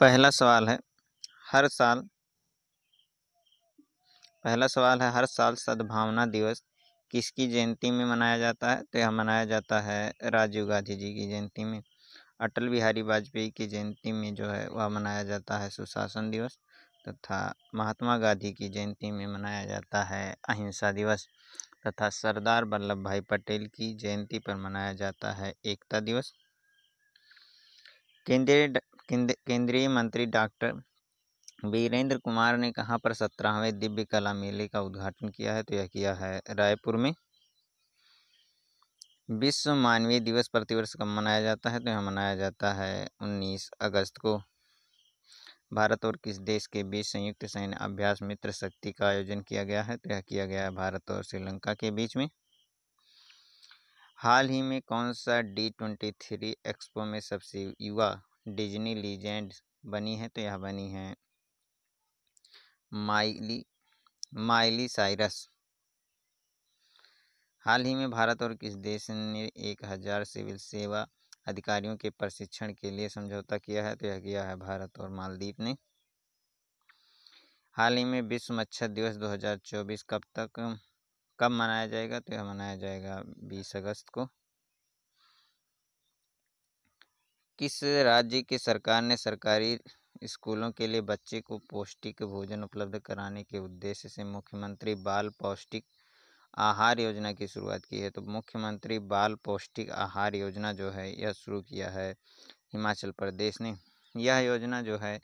पहला सवाल है हर साल पहला सवाल है हर साल सद्भावना दिवस किसकी जयंती में मनाया जाता है तो यह मनाया जाता है राजीव गांधी जी की जयंती में अटल बिहारी वाजपेयी की जयंती में जो है वह मनाया जाता है सुशासन दिवस तथा महात्मा गांधी की जयंती में मनाया जाता है अहिंसा दिवस तथा सरदार वल्लभ भाई पटेल की जयंती पर मनाया जाता है एकता दिवस केंद्रीय केंद्रीय मंत्री डॉक्टर वीरेंद्र कुमार ने कहाँ पर सत्रहवें दिव्य कला मेले का उद्घाटन किया है तो यह किया है रायपुर में विश्व मानवीय दिवस प्रतिवर्ष कब मनाया जाता है तो यह मनाया जाता है उन्नीस अगस्त को भारत और किस देश के बीच संयुक्त सैन्य अभ्यास मित्र शक्ति का आयोजन किया गया है तो यह किया गया है भारत और श्रीलंका के बीच में हाल ही में कौन सा डी ट्वेंटी थ्री एक्सपो में सबसे युवा डिजनी लीजेंड बनी है तो यह बनी है माइली माइली साइरस हाल ही में भारत और किस देश ने एक हज़ार सिविल सेवा अधिकारियों के प्रशिक्षण के लिए समझौता किया है तो यह किया है भारत और मालदीव ने हाल ही में विश्व मच्छर दिवस 2024 कब तक कब मनाया जाएगा तो यह मनाया जाएगा 20 अगस्त को किस राज्य की सरकार ने सरकारी स्कूलों के लिए बच्चे को पौष्टिक भोजन उपलब्ध कराने के उद्देश्य से मुख्यमंत्री बाल पौष्टिक आहार योजना की शुरुआत की है तो मुख्यमंत्री बाल पौष्टिक आहार योजना जो है यह शुरू किया है हिमाचल प्रदेश ने यह योजना जो है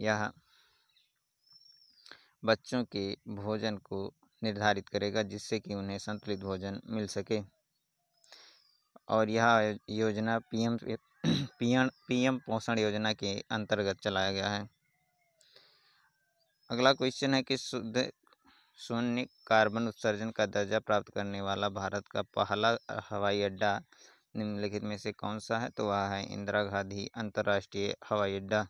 यह बच्चों के भोजन को निर्धारित करेगा जिससे कि उन्हें संतुलित भोजन मिल सके और यह योजना पीएम पीएम पीएम पोषण योजना के अंतर्गत चलाया गया है अगला क्वेश्चन है कि शुद्ध शून्य कार्बन उत्सर्जन का दर्जा प्राप्त करने वाला भारत का पहला हवाई अड्डा निम्नलिखित में से कौन सा है तो वह है इंदिरा गांधी अंतर्राष्ट्रीय हवाई अड्डा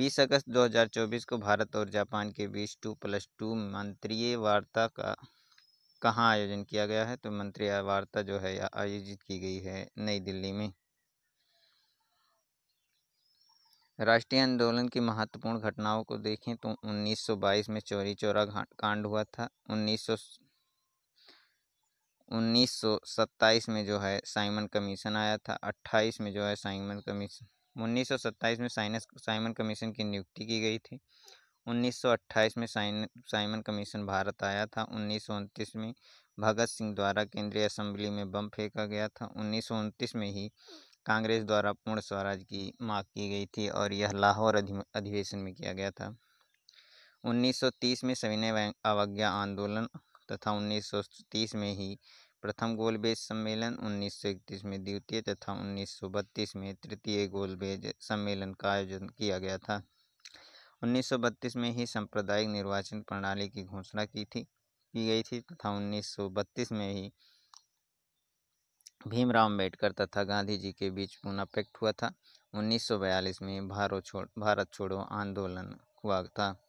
बीस अगस्त 2024 को भारत और जापान के बीच टू प्लस टू मंत्रीय वार्ता का कहाँ आयोजन किया गया है तो मंत्री वार्ता जो है आयोजित की गई है नई दिल्ली में राष्ट्रीय आंदोलन की महत्वपूर्ण घटनाओं को देखें तो 1922 में चोरी चोरा कांड हुआ था 1900 1927 में जो है साइमन कमीशन आया था 28 में जो है साइमन कमीशन 1927 में साइनस साइमन कमीशन की नियुक्ति की गई थी 1928 में साइमन कमीशन भारत आया था उन्नीस में भगत सिंह द्वारा केंद्रीय असम्बली में बम फेंका गया था उन्नीस में ही कांग्रेस द्वारा पूर्ण स्वराज की मांग की गई थी और यह लाहौर अधिवेशन में किया गया था 1930 में सविनय अवज्ञा आंदोलन तथा 1930 में ही प्रथम गोलबेज सम्मेलन 1931 में द्वितीय तथा 1932 में तृतीय गोलबेज सम्मेलन का आयोजन किया गया था 1932 में ही सांप्रदायिक निर्वाचन प्रणाली की घोषणा की थी की गई थी तथा 1932 में ही भीमराव अम्बेडकर तथा गांधी जी के बीच पुनः पैक्ट हुआ था 1942 में भारत छोड़ भारत छोड़ो आंदोलन हुआ था